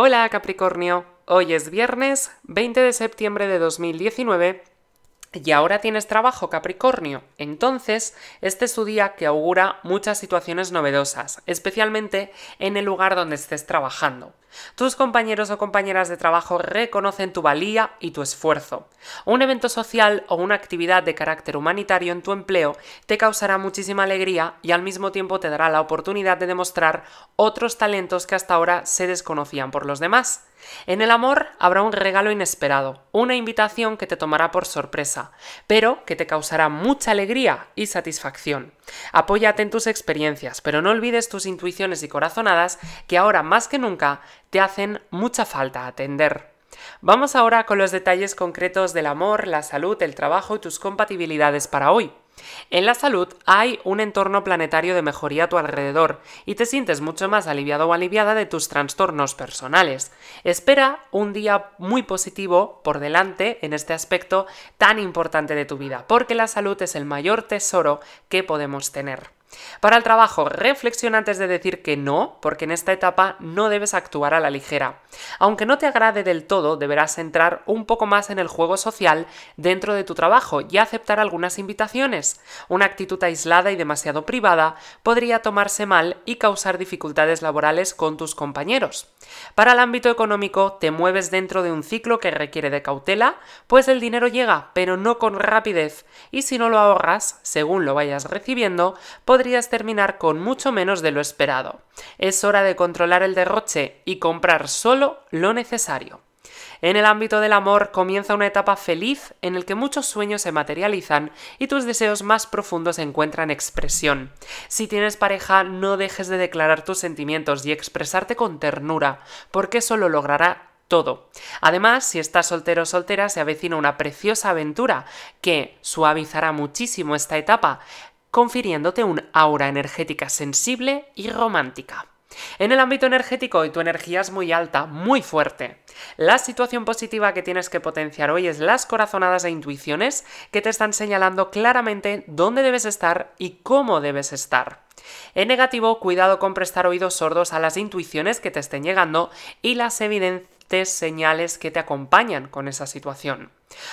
Hola Capricornio, hoy es viernes 20 de septiembre de 2019 y ahora tienes trabajo, Capricornio. Entonces, este es su día que augura muchas situaciones novedosas, especialmente en el lugar donde estés trabajando. Tus compañeros o compañeras de trabajo reconocen tu valía y tu esfuerzo. Un evento social o una actividad de carácter humanitario en tu empleo te causará muchísima alegría y al mismo tiempo te dará la oportunidad de demostrar otros talentos que hasta ahora se desconocían por los demás. En el amor habrá un regalo inesperado, una invitación que te tomará por sorpresa, pero que te causará mucha alegría y satisfacción. Apóyate en tus experiencias, pero no olvides tus intuiciones y corazonadas que ahora más que nunca te hacen mucha falta atender. Vamos ahora con los detalles concretos del amor, la salud, el trabajo y tus compatibilidades para hoy. En la salud hay un entorno planetario de mejoría a tu alrededor y te sientes mucho más aliviado o aliviada de tus trastornos personales. Espera un día muy positivo por delante en este aspecto tan importante de tu vida, porque la salud es el mayor tesoro que podemos tener. Para el trabajo, reflexiona antes de decir que no, porque en esta etapa no debes actuar a la ligera. Aunque no te agrade del todo, deberás entrar un poco más en el juego social dentro de tu trabajo y aceptar algunas invitaciones. Una actitud aislada y demasiado privada podría tomarse mal y causar dificultades laborales con tus compañeros. Para el ámbito económico, te mueves dentro de un ciclo que requiere de cautela, pues el dinero llega, pero no con rapidez, y si no lo ahorras, según lo vayas recibiendo, podrías terminar con mucho menos de lo esperado. Es hora de controlar el derroche y comprar solo lo necesario. En el ámbito del amor comienza una etapa feliz en el que muchos sueños se materializan y tus deseos más profundos encuentran expresión. Si tienes pareja, no dejes de declarar tus sentimientos y expresarte con ternura, porque eso lo logrará todo. Además, si estás soltero o soltera, se avecina una preciosa aventura que suavizará muchísimo esta etapa, confiriéndote un aura energética sensible y romántica. En el ámbito energético hoy tu energía es muy alta, muy fuerte. La situación positiva que tienes que potenciar hoy es las corazonadas e intuiciones que te están señalando claramente dónde debes estar y cómo debes estar. En negativo, cuidado con prestar oídos sordos a las intuiciones que te estén llegando y las evidentes señales que te acompañan con esa situación.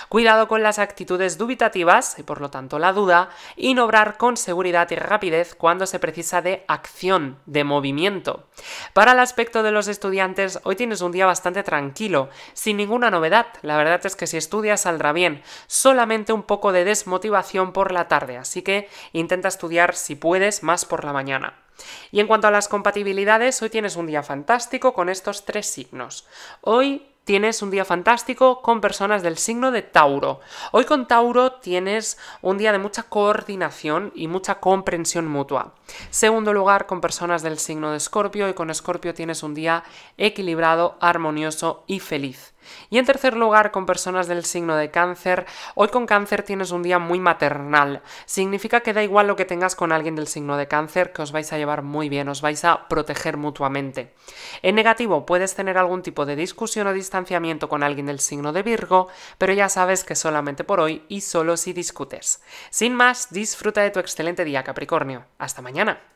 Cuidado con las actitudes dubitativas y por lo tanto la duda, y no obrar con seguridad y rapidez cuando se precisa de acción, de movimiento. Para el aspecto de los estudiantes, hoy tienes un día bastante tranquilo, sin ninguna novedad. La verdad es que si estudias saldrá bien, solamente un poco de desmotivación por la tarde, así que intenta estudiar si puedes más por la mañana. Y en cuanto a las compatibilidades, hoy tienes un día fantástico con estos tres signos. Hoy tienes un día fantástico con personas del signo de Tauro. Hoy con Tauro tienes un día de mucha coordinación y mucha comprensión mutua. Segundo lugar, con personas del signo de Escorpio y con Escorpio tienes un día equilibrado, armonioso y feliz. Y en tercer lugar, con personas del signo de cáncer, hoy con cáncer tienes un día muy maternal. Significa que da igual lo que tengas con alguien del signo de cáncer, que os vais a llevar muy bien, os vais a proteger mutuamente. En negativo, puedes tener algún tipo de discusión o distancia distanciamiento con alguien del signo de Virgo, pero ya sabes que solamente por hoy y solo si discutes. Sin más, disfruta de tu excelente día Capricornio. Hasta mañana.